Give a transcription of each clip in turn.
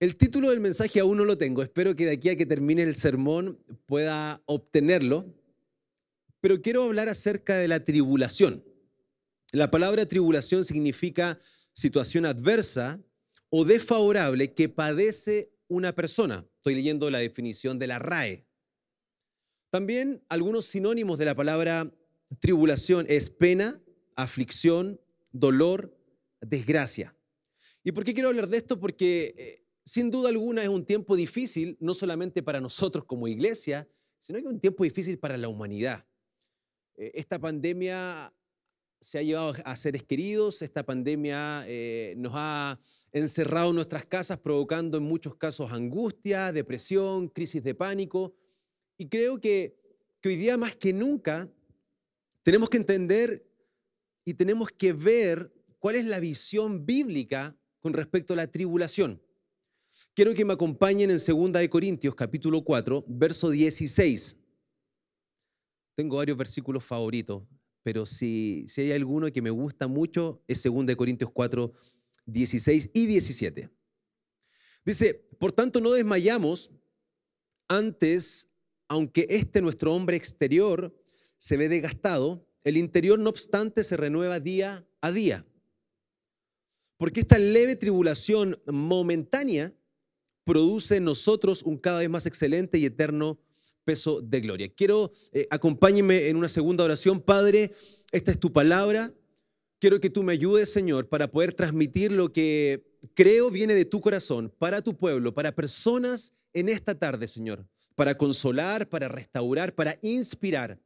El título del mensaje aún no lo tengo, espero que de aquí a que termine el sermón pueda obtenerlo, pero quiero hablar acerca de la tribulación. La palabra tribulación significa situación adversa o desfavorable que padece una persona. Estoy leyendo la definición de la RAE. También algunos sinónimos de la palabra tribulación es pena, aflicción, dolor, desgracia. ¿Y por qué quiero hablar de esto? Porque eh, sin duda alguna es un tiempo difícil, no solamente para nosotros como iglesia, sino que es un tiempo difícil para la humanidad. Eh, esta pandemia se ha llevado a seres queridos, esta pandemia eh, nos ha encerrado en nuestras casas, provocando en muchos casos angustia, depresión, crisis de pánico. Y creo que hoy día más que nunca tenemos que entender y tenemos que ver cuál es la visión bíblica con respecto a la tribulación. Quiero que me acompañen en 2 Corintios capítulo 4, verso 16. Tengo varios versículos favoritos, pero si, si hay alguno que me gusta mucho es 2 Corintios 4, 16 y 17. Dice, por tanto no desmayamos antes, aunque este nuestro hombre exterior se ve desgastado, el interior no obstante se renueva día a día. Porque esta leve tribulación momentánea produce en nosotros un cada vez más excelente y eterno peso de gloria. Quiero, eh, acompáñeme en una segunda oración. Padre, esta es tu palabra. Quiero que tú me ayudes, Señor, para poder transmitir lo que creo viene de tu corazón para tu pueblo, para personas en esta tarde, Señor, para consolar, para restaurar, para inspirar.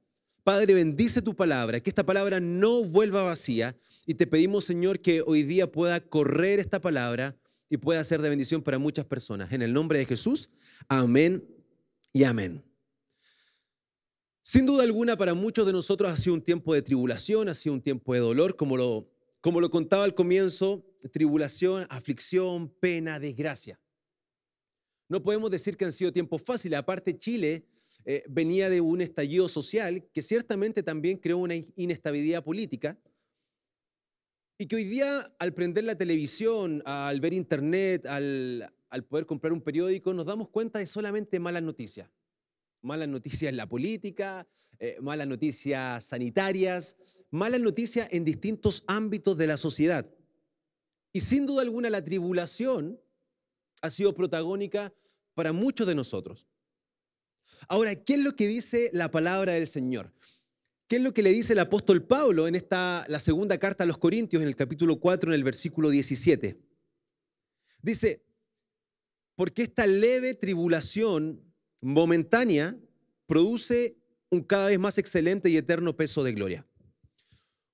Padre, bendice tu palabra, que esta palabra no vuelva vacía y te pedimos, Señor, que hoy día pueda correr esta palabra y puede ser de bendición para muchas personas. En el nombre de Jesús, amén y amén. Sin duda alguna, para muchos de nosotros ha sido un tiempo de tribulación, ha sido un tiempo de dolor, como lo, como lo contaba al comienzo, tribulación, aflicción, pena, desgracia. No podemos decir que han sido tiempos fáciles, aparte Chile eh, venía de un estallido social que ciertamente también creó una inestabilidad política, y que hoy día, al prender la televisión, al ver internet, al, poder comprar un periódico, nos damos cuenta de solamente malas noticias. Malas noticias en la política, eh, malas noticias sanitarias, malas noticias en distintos ámbitos de la sociedad. Y sin duda alguna la tribulación ha sido protagónica para muchos de nosotros. Ahora, ¿qué es lo que dice la palabra del Señor? ¿Qué es lo que le dice el apóstol Pablo en esta, la segunda carta a los Corintios, en el capítulo 4, en el versículo 17? Dice, porque esta leve tribulación momentánea produce un cada vez más excelente y eterno peso de gloria.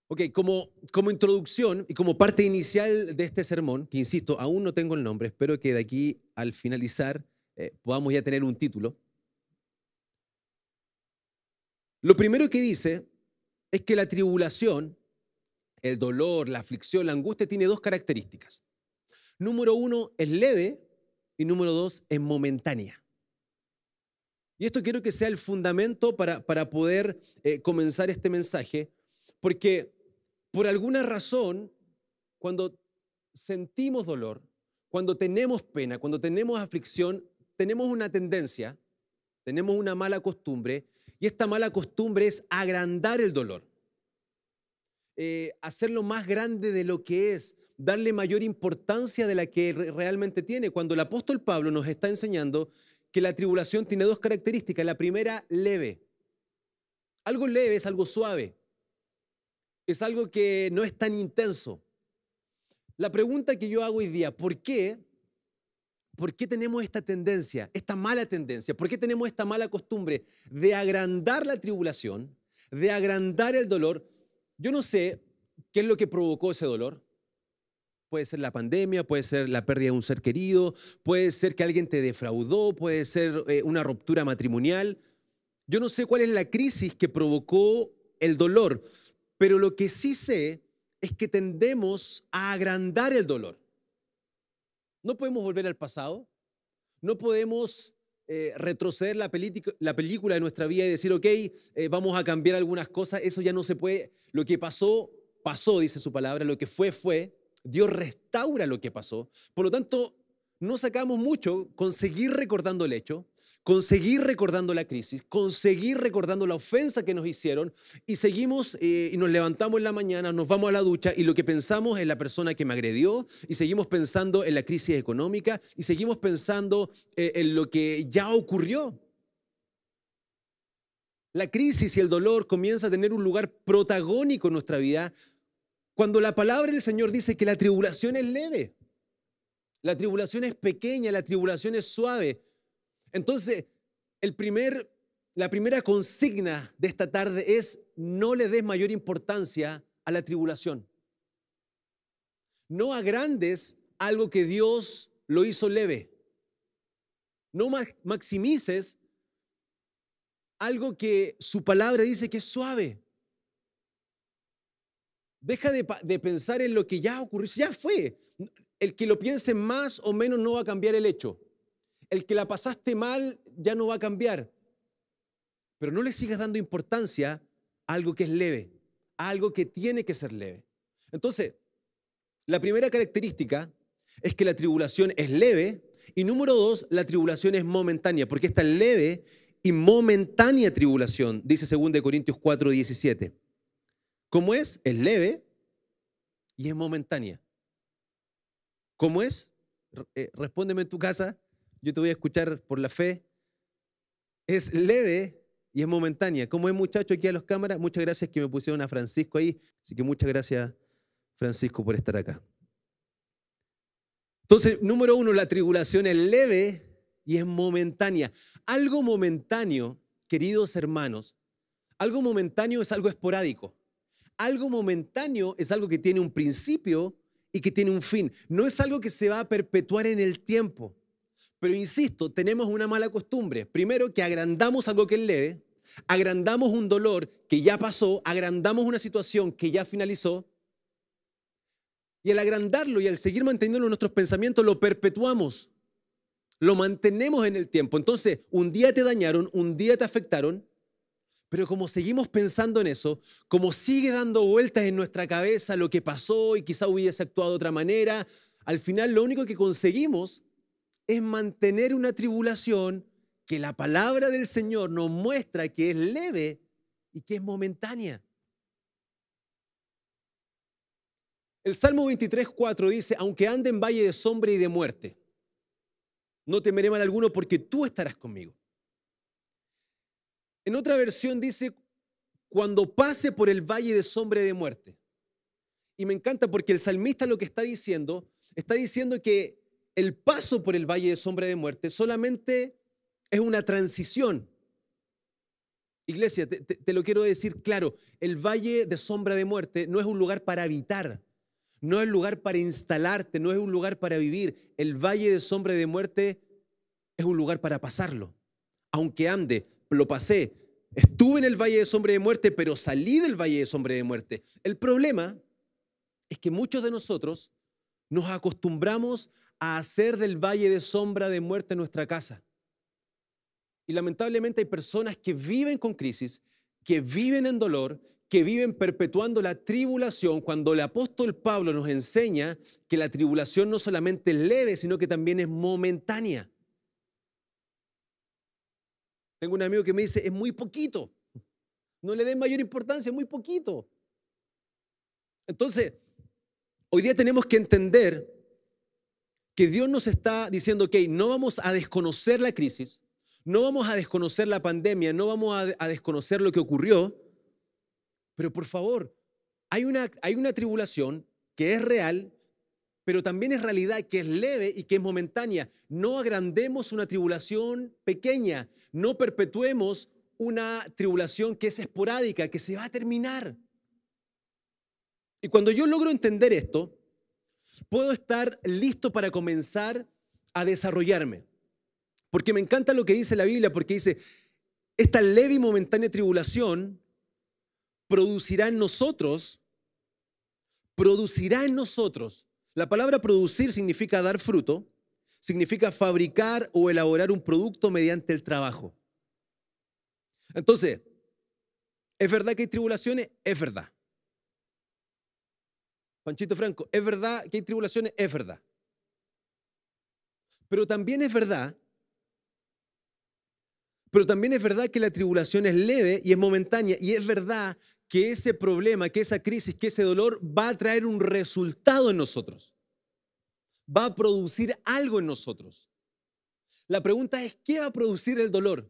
Ok, como, como introducción y como parte inicial de este sermón, que insisto, aún no tengo el nombre, espero que de aquí al finalizar eh, podamos ya tener un título. Lo primero que dice es que la tribulación, el dolor, la aflicción, la angustia, tiene dos características. Número uno, es leve y número dos, es momentánea. Y esto quiero que sea el fundamento para, para poder eh, comenzar este mensaje, porque por alguna razón, cuando sentimos dolor, cuando tenemos pena, cuando tenemos aflicción, tenemos una tendencia tenemos una mala costumbre y esta mala costumbre es agrandar el dolor, eh, hacerlo más grande de lo que es, darle mayor importancia de la que realmente tiene. Cuando el apóstol Pablo nos está enseñando que la tribulación tiene dos características. La primera, leve. Algo leve es algo suave. Es algo que no es tan intenso. La pregunta que yo hago hoy día, ¿por qué ¿Por qué tenemos esta tendencia, esta mala tendencia? ¿Por qué tenemos esta mala costumbre de agrandar la tribulación, de agrandar el dolor? Yo no sé qué es lo que provocó ese dolor. Puede ser la pandemia, puede ser la pérdida de un ser querido, puede ser que alguien te defraudó, puede ser eh, una ruptura matrimonial. Yo no sé cuál es la crisis que provocó el dolor, pero lo que sí sé es que tendemos a agrandar el dolor. No podemos volver al pasado, no podemos eh, retroceder la, película de nuestra vida y decir, ok, eh, vamos a cambiar algunas cosas, eso ya no se puede. Lo que pasó, pasó, dice su palabra, lo que fue, fue. Dios restaura lo que pasó. Por lo tanto, no sacamos mucho con seguir recordando el hecho, conseguir recordando la crisis, conseguir recordando la ofensa que nos hicieron y seguimos eh, y nos levantamos en la mañana, nos vamos a la ducha y lo que pensamos es la persona que me agredió y seguimos pensando en la crisis económica y seguimos pensando eh, en lo que ya ocurrió. La crisis y el dolor comienza a tener un lugar protagónico en nuestra vida cuando la palabra del Señor dice que la tribulación es leve, la tribulación es pequeña, la tribulación es suave. Entonces, la primera consigna de esta tarde es no le des mayor importancia a la tribulación. No agrandes algo que Dios lo hizo leve. No maximices algo que su palabra dice que es suave. Deja de, de, pensar en lo que ya ocurrió, ya fue. El que lo piense más o menos no va a cambiar el hecho. El que la pasaste mal ya no va a cambiar. Pero no le sigas dando importancia a algo que es leve, a algo que tiene que ser leve. Entonces, la primera característica es que la tribulación es leve y número dos, la tribulación es momentánea, porque esta leve y momentánea tribulación, dice 2 Corintios 4, 17. ¿Cómo es? Es leve y es momentánea. ¿Cómo es? Eh, respóndeme en tu casa, yo te voy a escuchar por la fe, es leve y es momentánea. Como es muchacho aquí a las cámaras, muchas gracias que me pusieron a Francisco ahí. Así que muchas gracias, Francisco, por estar acá. Entonces, número uno, la tribulación es leve y es momentánea. Algo momentáneo, queridos hermanos, algo momentáneo es algo esporádico. Algo momentáneo es algo que tiene un principio y que tiene un fin. No es algo que se va a perpetuar en el tiempo. Pero insisto, tenemos una mala costumbre. Primero, que agrandamos algo que es leve, agrandamos un dolor que ya pasó, agrandamos una situación que ya finalizó. Y al agrandarlo y al seguir manteniendo nuestros pensamientos, lo perpetuamos, lo mantenemos en el tiempo. Entonces, un día te dañaron, un día te afectaron, pero como seguimos pensando en eso, como sigue dando vueltas en nuestra cabeza lo que pasó y quizá hubiese actuado de otra manera, al final lo único que conseguimos es mantener una tribulación que la palabra del Señor nos muestra que es leve y que es momentánea. El Salmo 23.4 dice, aunque ande en valle de sombra y de muerte, no temeré mal alguno porque tú estarás conmigo. En otra versión dice, cuando pase por el valle de sombra y de muerte. Y me encanta porque el salmista lo que está diciendo, está diciendo que el paso por el valle de sombra de muerte solamente es una transición. Iglesia, te, lo quiero decir claro, el valle de sombra de muerte no es un lugar para habitar, no es un lugar para instalarte, no es un lugar para vivir. El valle de sombra de muerte es un lugar para pasarlo. Aunque ande, lo pasé, estuve en el valle de sombra de muerte, pero salí del valle de sombra de muerte. El problema es que muchos de nosotros nos acostumbramos a hacer del valle de sombra de muerte nuestra casa. Y lamentablemente hay personas que viven con crisis, que viven en dolor, que viven perpetuando la tribulación, cuando el apóstol Pablo nos enseña que la tribulación no solamente es leve, sino que también es momentánea. Tengo un amigo que me dice, es muy poquito. No le den mayor importancia, es muy poquito. Entonces, Hoy día tenemos que entender que Dios nos está diciendo, que no vamos a desconocer la crisis, no vamos a desconocer la pandemia, no vamos a, desconocer lo que ocurrió, pero por favor, hay una tribulación que es real, pero también es realidad que es leve y que es momentánea. No agrandemos una tribulación pequeña, no perpetuemos una tribulación que es esporádica, que se va a terminar. Y cuando yo logro entender esto, puedo estar listo para comenzar a desarrollarme. Porque me encanta lo que dice la Biblia, porque dice, esta leve y momentánea tribulación producirá en nosotros, producirá en nosotros. La palabra producir significa dar fruto, significa fabricar o elaborar un producto mediante el trabajo. Entonces, ¿es verdad que hay tribulaciones? Es verdad. Panchito Franco, es verdad que hay tribulaciones, es verdad. Pero también es verdad, pero también es verdad que la tribulación es leve y es momentánea. Y es verdad que ese problema, que esa crisis, que ese dolor va a traer un resultado en nosotros. Va a producir algo en nosotros. La pregunta es, ¿qué va a producir el dolor?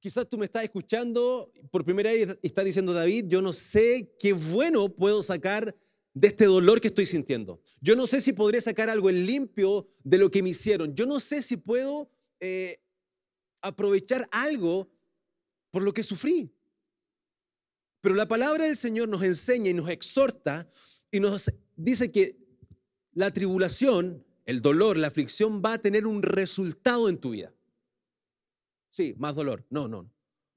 Quizás tú me estás escuchando por primera vez y estás diciendo, David, yo no sé qué bueno puedo sacar de este dolor que estoy sintiendo. Yo no sé si podré sacar algo en limpio de lo que me hicieron. Yo no sé si puedo eh, aprovechar algo por lo que sufrí. Pero la palabra del Señor nos enseña y nos exhorta y nos dice que la tribulación, el dolor, la aflicción va a tener un resultado en tu vida. Sí, más dolor. No, no.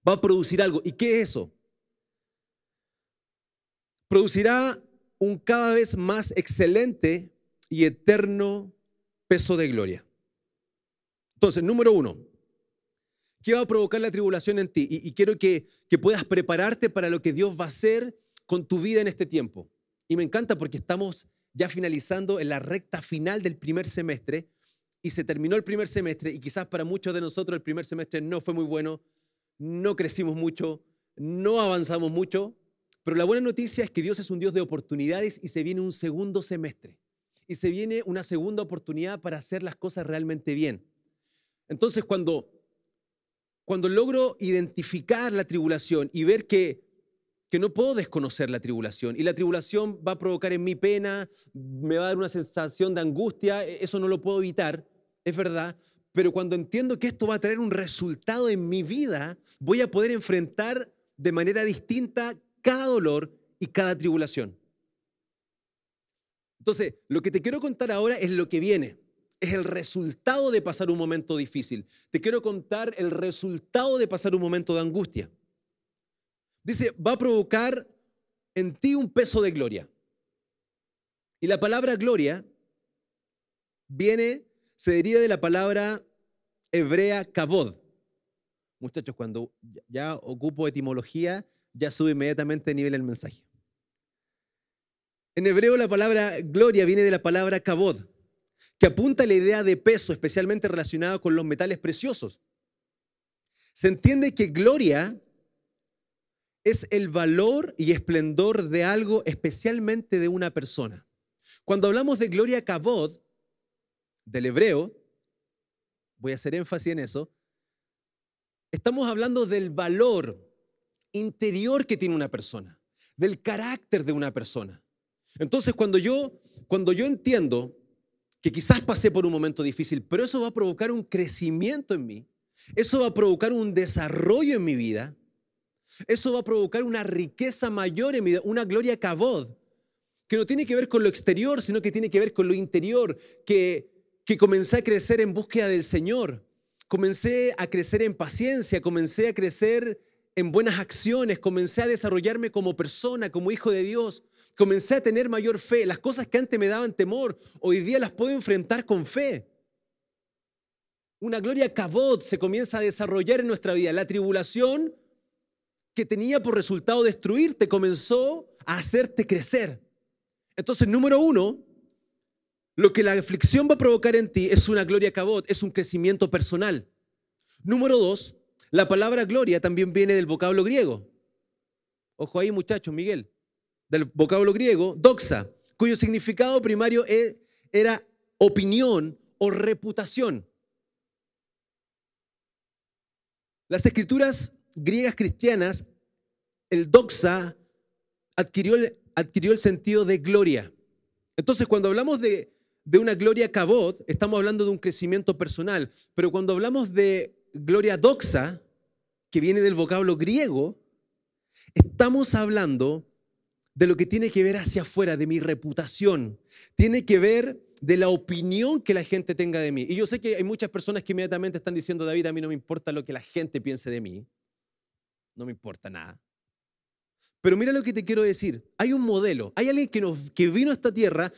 Va a producir algo. ¿Y qué es eso? Producirá un cada vez más excelente y eterno peso de gloria. Entonces, número uno, ¿qué va a provocar la tribulación en ti? Y, quiero que, que puedas prepararte para lo que Dios va a hacer con tu vida en este tiempo. Y me encanta porque estamos ya finalizando en la recta final del primer semestre y se terminó el primer semestre y quizás para muchos de nosotros el primer semestre no fue muy bueno, no crecimos mucho, no avanzamos mucho, pero la buena noticia es que Dios es un Dios de oportunidades y se viene un segundo semestre y se viene una segunda oportunidad para hacer las cosas realmente bien. Entonces cuando cuando logro identificar la tribulación y ver que que no puedo desconocer la tribulación. Y la tribulación va a provocar en mí pena, me va a dar una sensación de angustia, e-, eso no lo puedo evitar es verdad, pero cuando entiendo que esto va a traer un resultado en mi vida, voy a poder enfrentar de manera distinta cada dolor y cada tribulación. Entonces, lo que te quiero contar ahora es lo que viene. Es el resultado de pasar un momento difícil. Te quiero contar el resultado de pasar un momento de angustia. Dice, va a provocar en ti un peso de gloria. Y la palabra gloria viene se deriva de la palabra hebrea kavod. Muchachos, cuando ya ocupo etimología, ya sube inmediatamente de nivel el mensaje. En hebreo la palabra gloria viene de la palabra kavod, que apunta a la idea de peso, especialmente relacionado con los metales preciosos. Se entiende que gloria es el valor y esplendor de algo, especialmente de una persona. Cuando hablamos de gloria kavod, del hebreo, voy a hacer énfasis en eso, estamos hablando del valor interior que tiene una persona, del carácter de una persona. Entonces, cuando yo, cuando yo entiendo que quizás pasé por un momento difícil, pero eso va a provocar un crecimiento en mí, eso va a provocar un desarrollo en mi vida, eso va a provocar una riqueza mayor en mi vida, una gloria cabod, que no tiene que ver con lo exterior, sino que tiene que ver con lo interior, que que comencé a crecer en búsqueda del Señor, comencé a crecer en paciencia, comencé a crecer en buenas acciones, comencé a desarrollarme como persona, como hijo de Dios, comencé a tener mayor fe. Las cosas que antes me daban temor, hoy día las puedo enfrentar con fe. Una gloria cabot se comienza a desarrollar en nuestra vida. La tribulación que tenía por resultado destruirte comenzó a hacerte crecer. Entonces, número uno, lo que la aflicción va a provocar en ti es una gloria cabot, es un crecimiento personal. Número dos, la palabra gloria también viene del vocablo griego. Ojo ahí, muchachos, Miguel. Del vocablo griego, doxa, cuyo significado primario e, era opinión o reputación. Las escrituras griegas cristianas, el doxa adquirió, adquirió el sentido de gloria. Entonces, cuando hablamos de de una gloria cabot, estamos hablando de un crecimiento personal, pero cuando hablamos de gloria doxa, que viene del vocablo griego, estamos hablando de lo que tiene que ver hacia afuera, de mi reputación, tiene que ver de la opinión que la gente tenga de mí. Y yo sé que hay muchas personas que inmediatamente están diciendo, David, a mí no me importa lo que la gente piense de mí, no me importa nada. Pero mira lo que te quiero decir, hay un modelo, hay alguien que, que vino a esta tierra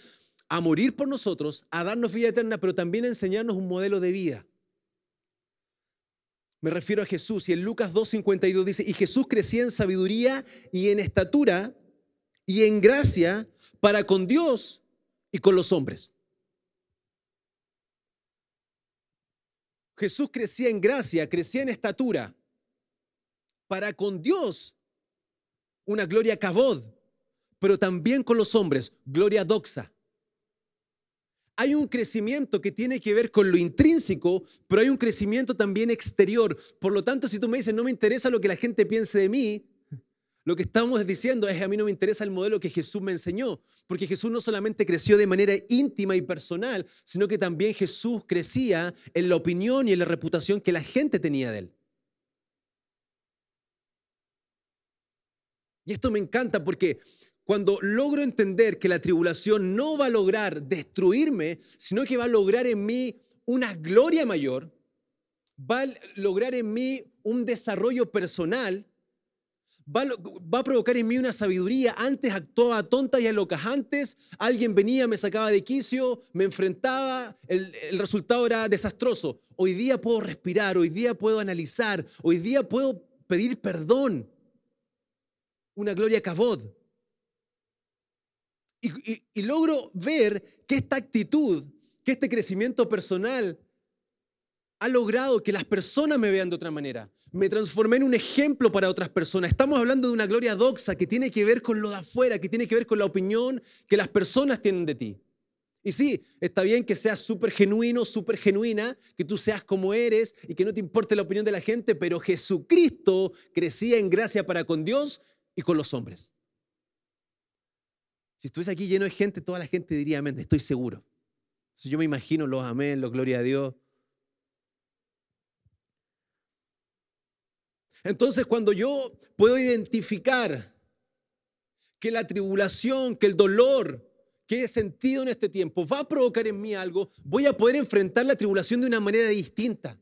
a morir por nosotros, a darnos vida eterna, pero también a enseñarnos un modelo de vida. Me refiero a Jesús. Y en Lucas 2.52 dice, y Jesús crecía en sabiduría y en estatura y en gracia para con Dios y con los hombres. Jesús crecía en gracia, crecía en estatura para con Dios, una gloria cabod, pero también con los hombres, gloria doxa. Hay un crecimiento que tiene que ver con lo intrínseco, pero hay un crecimiento también exterior. Por lo tanto, si tú me dices, no me interesa lo que la gente piense de mí, lo que estamos diciendo es, que a mí no me interesa el modelo que Jesús me enseñó, porque Jesús no solamente creció de manera íntima y personal, sino que también Jesús crecía en la opinión y en la reputación que la gente tenía de él. Y esto me encanta porque cuando logro entender que la tribulación no va a lograr destruirme, sino que va a lograr en mí una gloria mayor, va a lograr en mí un desarrollo personal, va a, provocar en mí una sabiduría. Antes actuaba tonta y a Antes alguien venía, me sacaba de quicio, me enfrentaba, el, resultado era desastroso. Hoy día puedo respirar, hoy día puedo analizar, hoy día puedo pedir perdón. Una gloria cabod y, logro ver que esta actitud, que este crecimiento personal ha logrado que las personas me vean de otra manera. Me transformé en un ejemplo para otras personas. Estamos hablando de una gloria doxa que tiene que ver con lo de afuera, que tiene que ver con la opinión que las personas tienen de ti. Y sí, está bien que seas súper genuino, súper genuina, que tú seas como eres y que no te importe la opinión de la gente, pero Jesucristo crecía en gracia para con Dios y con los hombres. Si estuviese aquí lleno de gente, toda la gente diría amén, estoy seguro. Si yo me imagino los amén, los gloria a Dios. Entonces cuando yo puedo identificar que la tribulación, que el dolor que he sentido en este tiempo va a provocar en mí algo, voy a poder enfrentar la tribulación de una manera distinta.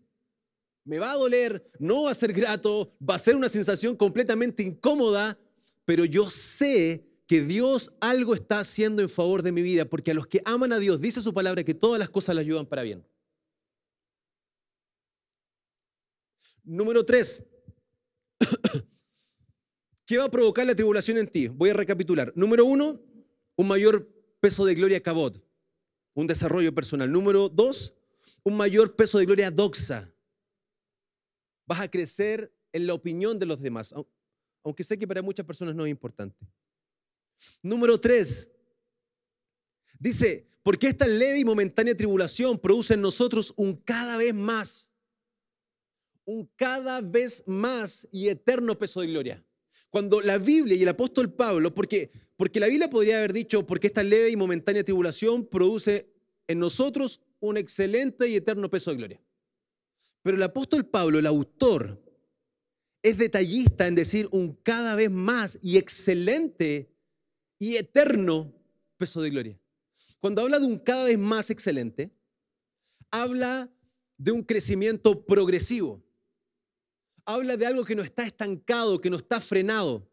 Me va a doler, no va a ser grato, va a ser una sensación completamente incómoda, pero yo sé que Dios algo está haciendo en favor de mi vida, porque a los que aman a Dios dice su palabra que todas las cosas le ayudan para bien. Número tres, ¿qué va a provocar la tribulación en ti? Voy a recapitular. Número uno, un mayor peso de gloria cabot, un desarrollo personal. Número dos, un mayor peso de gloria doxa. Vas a crecer en la opinión de los demás, aunque sé que para muchas personas no es importante. Número tres, dice, porque esta leve y momentánea tribulación produce en nosotros un cada vez más, un cada vez más y eterno peso de gloria. Cuando la Biblia y el apóstol Pablo, porque, porque la Biblia podría haber dicho, porque esta leve y momentánea tribulación produce en nosotros un excelente y eterno peso de gloria. Pero el apóstol Pablo, el autor, es detallista en decir un cada vez más y excelente y eterno peso de gloria. Cuando habla de un cada vez más excelente, habla de un crecimiento progresivo. Habla de algo que no está estancado, que no está frenado.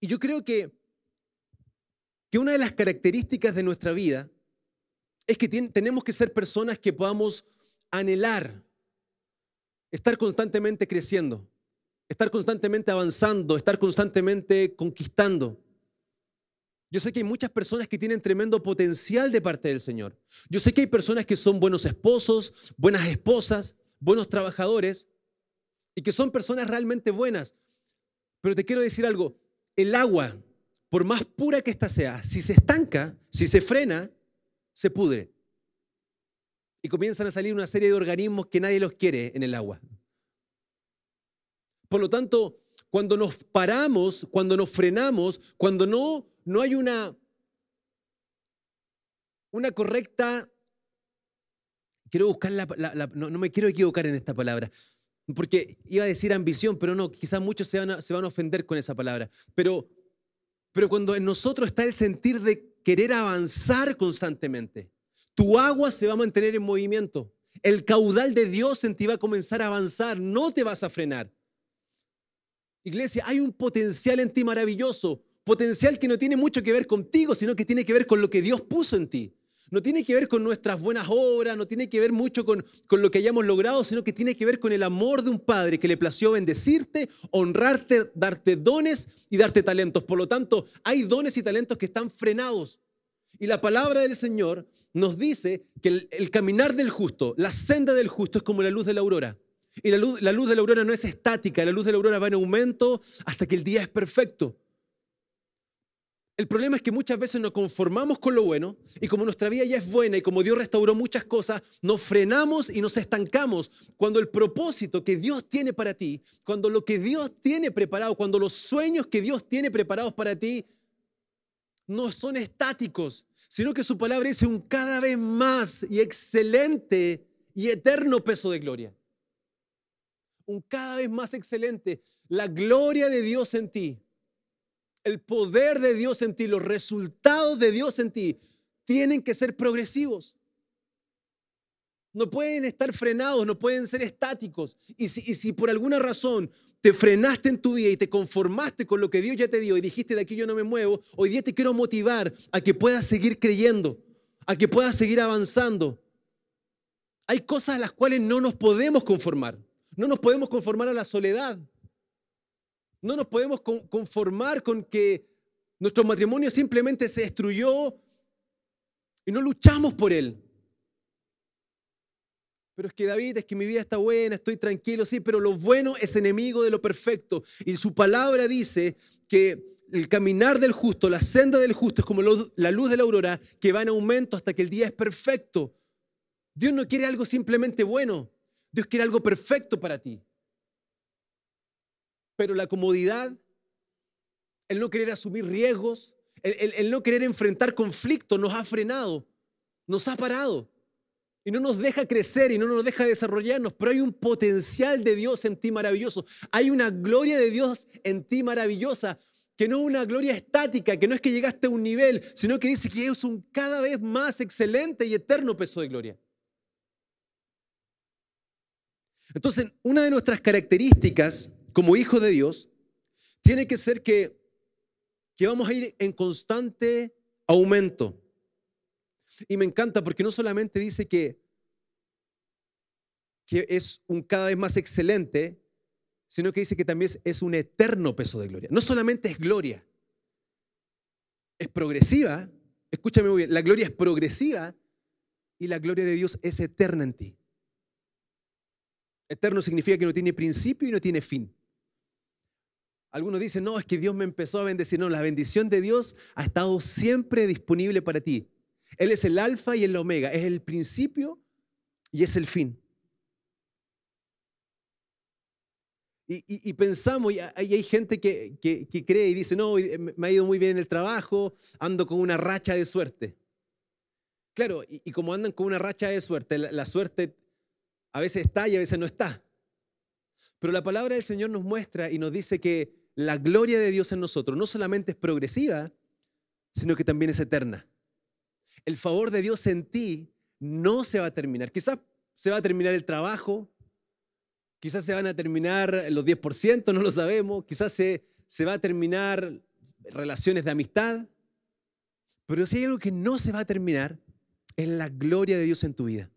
Y yo creo que, que una de las características de nuestra vida es que tenemos que ser personas que podamos anhelar estar constantemente creciendo estar constantemente avanzando, estar constantemente conquistando. Yo sé que hay muchas personas que tienen tremendo potencial de parte del Señor. Yo sé que hay personas que son buenos esposos, buenas esposas, buenos trabajadores y que son personas realmente buenas. Pero te quiero decir algo, el agua, por más pura que esta sea, si se estanca, si se frena, se pudre. Y comienzan a salir una serie de organismos que nadie los quiere en el agua. Por lo tanto, cuando nos paramos, cuando nos frenamos, cuando no, no hay una, una correcta... Quiero buscar la... no, me quiero equivocar en esta palabra, porque iba a decir ambición, pero no, quizás muchos se van a, se van a ofender con esa palabra. Pero, pero cuando en nosotros está el sentir de querer avanzar constantemente, tu agua se va a mantener en movimiento. El caudal de Dios en ti va a comenzar a avanzar, no te vas a frenar. Iglesia, hay un potencial en ti maravilloso, potencial que no tiene mucho que ver contigo, sino que tiene que ver con lo que Dios puso en ti. No tiene que ver con nuestras buenas obras, no tiene que ver mucho con, con lo que hayamos logrado, sino que tiene que ver con el amor de un Padre que le plació bendecirte, honrarte, darte dones y darte talentos. Por lo tanto, hay dones y talentos que están frenados. Y la palabra del Señor nos dice que el, el caminar del justo, la senda del justo es como la luz de la aurora y la luz, de la aurora no es estática, la luz de la aurora va en aumento hasta que el día es perfecto. El problema es que muchas veces nos conformamos con lo bueno y como nuestra vida ya es buena y como Dios restauró muchas cosas, nos frenamos y nos estancamos. Cuando el propósito que Dios tiene para ti, cuando lo que Dios tiene preparado, cuando los sueños que Dios tiene preparados para ti no son estáticos, sino que su palabra es un cada vez más y excelente y eterno peso de gloria un cada vez más excelente. La gloria de Dios en ti, el poder de Dios en ti, los resultados de Dios en ti, tienen que ser progresivos. No pueden estar frenados, no pueden ser estáticos. Y si, si por alguna razón te frenaste en tu vida y te conformaste con lo que Dios ya te dio y dijiste de aquí yo no me muevo, hoy día te quiero motivar a que puedas seguir creyendo, a que puedas seguir avanzando. Hay cosas a las cuales no nos podemos conformar. No nos podemos conformar a la soledad. No nos podemos conformar con que nuestro matrimonio simplemente se destruyó y no luchamos por él. Pero es que David, es que mi vida está buena, estoy tranquilo, sí, pero lo bueno es enemigo de lo perfecto. Y su palabra dice que el caminar del justo, la senda del justo es como la luz de la aurora que va en aumento hasta que el día es perfecto. Dios no quiere algo simplemente bueno. Dios quiere algo perfecto para ti. Pero la comodidad, el no querer asumir riesgos, el, no querer enfrentar conflictos nos ha frenado, nos ha parado y no nos deja crecer y no nos deja desarrollarnos, pero hay un potencial de Dios en ti maravilloso. Hay una gloria de Dios en ti maravillosa, que no es una gloria estática, que no es que llegaste a un nivel, sino que dice que es un cada vez más excelente y eterno peso de gloria. Entonces, una de nuestras características como hijo de Dios tiene que ser que, vamos a ir en constante aumento. Y me encanta porque no solamente dice que, es un cada vez más excelente, sino que dice que también es, es un eterno peso de gloria. No solamente es gloria, es progresiva. Escúchame muy bien, la gloria es progresiva y la gloria de Dios es eterna en ti. Eterno significa que no tiene principio y no tiene fin. Algunos dicen, no, es que Dios me empezó a bendecir. No, la bendición de Dios ha estado siempre disponible para ti. Él es el alfa y el omega, es el principio y es el fin. Y, pensamos, y hay, gente que, cree y dice, no, eh, me ha ido muy bien en el trabajo, ando con una racha de suerte. Claro, y, como andan con una racha de suerte, la, suerte a veces está y a veces no está. Pero la palabra del Señor nos muestra y nos dice que la gloria de Dios en nosotros no solamente es progresiva, sino que también es eterna. El favor de Dios en ti no se va a terminar. Quizás se va a terminar el trabajo, quizás se van a terminar los 10%, no lo sabemos, quizás se, se va a terminar relaciones de amistad, pero si hay algo que no se va a terminar, es la gloria de Dios en tu vida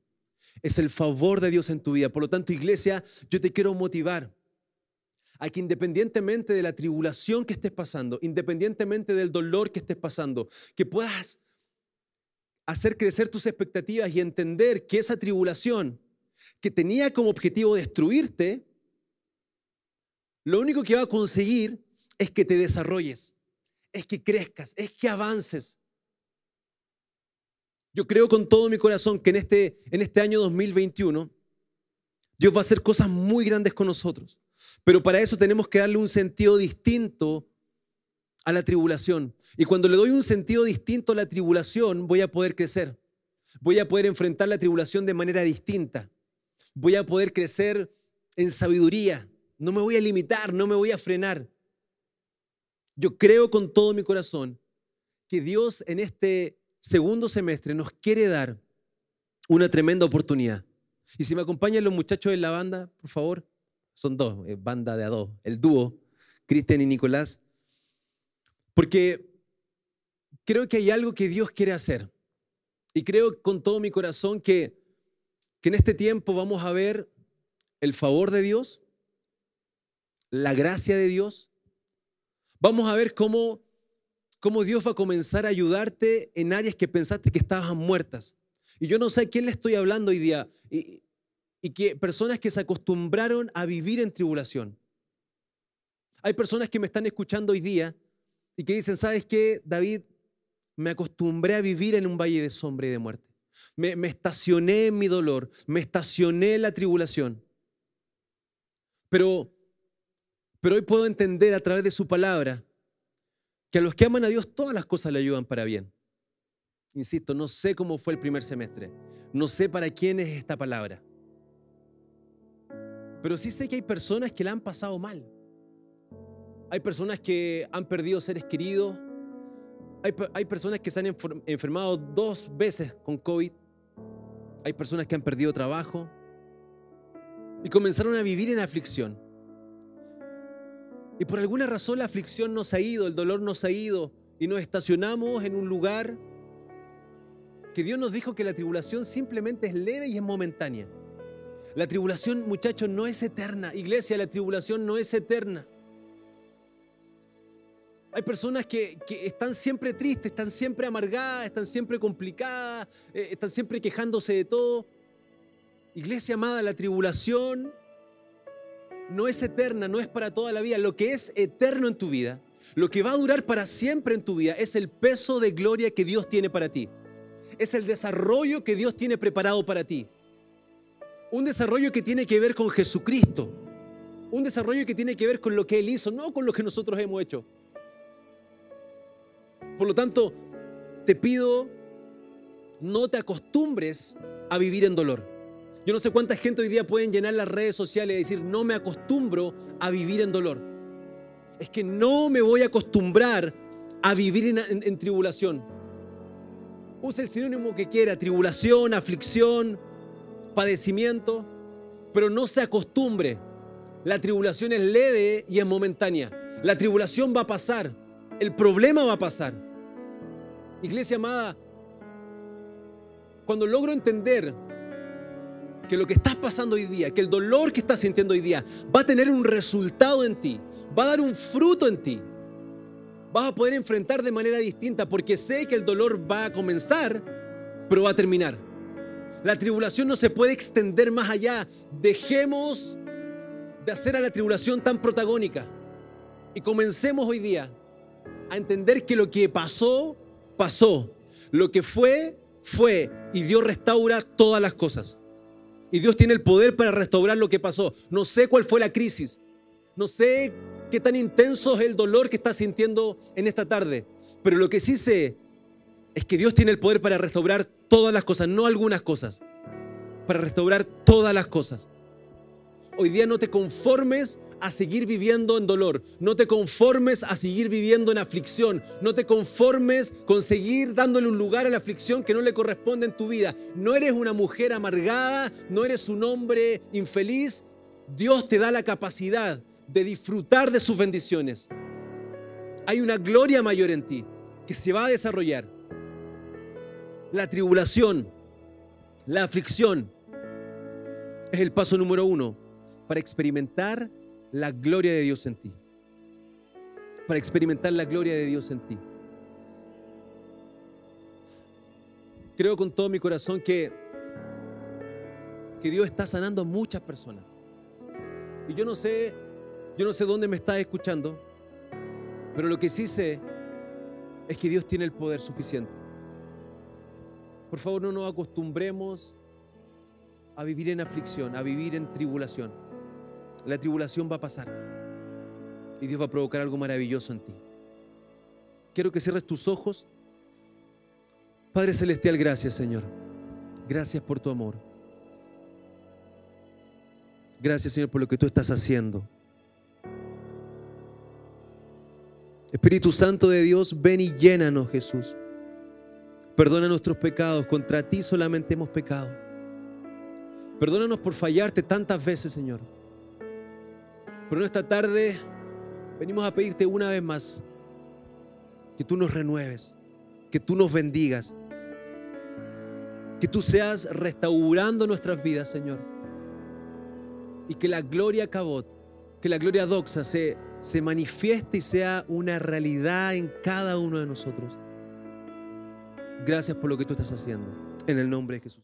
es el favor de Dios en tu vida. Por lo tanto, iglesia, yo te quiero motivar a que independientemente de la tribulación que estés pasando, independientemente del dolor que estés pasando, que puedas hacer crecer tus expectativas y entender que esa tribulación que tenía como objetivo destruirte, lo único que va a conseguir es que te desarrolles, es que crezcas, es que avances, yo creo con todo mi corazón que en este, en este año 2021 Dios va a hacer cosas muy grandes con nosotros. Pero para eso tenemos que darle un sentido distinto a la tribulación. Y cuando le doy un sentido distinto a la tribulación, voy a poder crecer. Voy a poder enfrentar la tribulación de manera distinta. Voy a poder crecer en sabiduría. No me voy a limitar, no me voy a frenar. Yo creo con todo mi corazón que Dios en este segundo semestre nos quiere dar una tremenda oportunidad. Y si me acompañan los muchachos de la banda, por favor, son dos, eh, banda de a dos, el dúo, Cristian y Nicolás, porque creo que hay algo que Dios quiere hacer. Y creo con todo mi corazón que, que en este tiempo vamos a ver el favor de Dios, la gracia de Dios. Vamos a ver cómo cómo Dios va a comenzar a ayudarte en áreas que pensaste que estaban muertas. Y yo no sé a quién le estoy hablando hoy día. Y, que personas que se acostumbraron a vivir en tribulación. Hay personas que me están escuchando hoy día y que dicen, ¿sabes qué, David? Me acostumbré a vivir en un valle de sombra y de muerte. Me, estacioné en mi dolor, me estacioné en la tribulación. Pero, pero hoy puedo entender a través de su palabra que a los que aman a Dios todas las cosas le ayudan para bien. Insisto, no sé cómo fue el primer semestre, no sé para quién es esta palabra, pero sí sé que hay personas que la han pasado mal. Hay personas que han perdido seres queridos, hay, personas que se han enfermado dos veces con COVID, hay personas que han perdido trabajo y comenzaron a vivir en aflicción. Y por alguna razón la aflicción nos ha ido, el dolor nos ha ido y nos estacionamos en un lugar que Dios nos dijo que la tribulación simplemente es leve y es momentánea. La tribulación, muchachos, no es eterna. Iglesia, la tribulación no es eterna. Hay personas que, están siempre tristes, están siempre amargadas, están siempre complicadas, eh, están siempre quejándose de todo. Iglesia amada, la tribulación no es eterna, no es para toda la vida. Lo que es eterno en tu vida, lo que va a durar para siempre en tu vida, es el peso de gloria que Dios tiene para ti. Es el desarrollo que Dios tiene preparado para ti. Un desarrollo que tiene que ver con Jesucristo. Un desarrollo que tiene que ver con lo que Él hizo, no con lo que nosotros hemos hecho. Por lo tanto, te pido, no te acostumbres a vivir en dolor. Yo no sé cuánta gente hoy día pueden llenar las redes sociales y decir, no me acostumbro a vivir en dolor. Es que no me voy a acostumbrar a vivir en, tribulación. Use el sinónimo que quiera, tribulación, aflicción, padecimiento, pero no se acostumbre. La tribulación es leve y es momentánea. La tribulación va a pasar, el problema va a pasar. Iglesia amada, cuando logro entender que lo que estás pasando hoy día, que el dolor que estás sintiendo hoy día va a tener un resultado en ti, va a dar un fruto en ti. Vas a poder enfrentar de manera distinta porque sé que el dolor va a comenzar, pero va a terminar. La tribulación no se puede extender más allá. Dejemos de hacer a la tribulación tan protagónica y comencemos hoy día a entender que lo que pasó, pasó. Lo que fue, fue y Dios restaura todas las cosas. Y Dios tiene el poder para restaurar lo que pasó. No sé cuál fue la crisis. No sé qué tan intenso es el dolor que está sintiendo en esta tarde. Pero lo que sí sé es que Dios tiene el poder para restaurar todas las cosas, no algunas cosas. Para restaurar todas las cosas. Hoy día no te conformes a seguir viviendo en dolor, no te conformes a seguir viviendo en aflicción, no te conformes con seguir dándole un lugar a la aflicción que no le corresponde en tu vida. No eres una mujer amargada, no eres un hombre infeliz. Dios te da la capacidad de disfrutar de sus bendiciones. Hay una gloria mayor en ti que se va a desarrollar. La tribulación, la aflicción, es el paso número uno para experimentar la gloria de Dios en ti. Para experimentar la gloria de Dios en ti. Creo con todo mi corazón que, que Dios está sanando a muchas personas. Y yo no sé, yo no sé dónde me estás escuchando, pero lo que sí sé es que Dios tiene el poder suficiente. Por favor, no nos acostumbremos a vivir en aflicción, a vivir en tribulación. La tribulación va a pasar y Dios va a provocar algo maravilloso en ti. Quiero que cierres tus ojos. Padre Celestial, gracias Señor. Gracias por tu amor. Gracias Señor por lo que tú estás haciendo. Espíritu Santo de Dios, ven y llénanos Jesús. Perdona nuestros pecados. Contra ti solamente hemos pecado. Perdónanos por fallarte tantas veces, Señor. Pero en esta tarde venimos a pedirte una vez más que tú nos renueves, que tú nos bendigas, que tú seas restaurando nuestras vidas, Señor. Y que la gloria cabot, que la gloria doxa se, se manifieste y sea una realidad en cada uno de nosotros. Gracias por lo que tú estás haciendo. En el nombre de Jesús.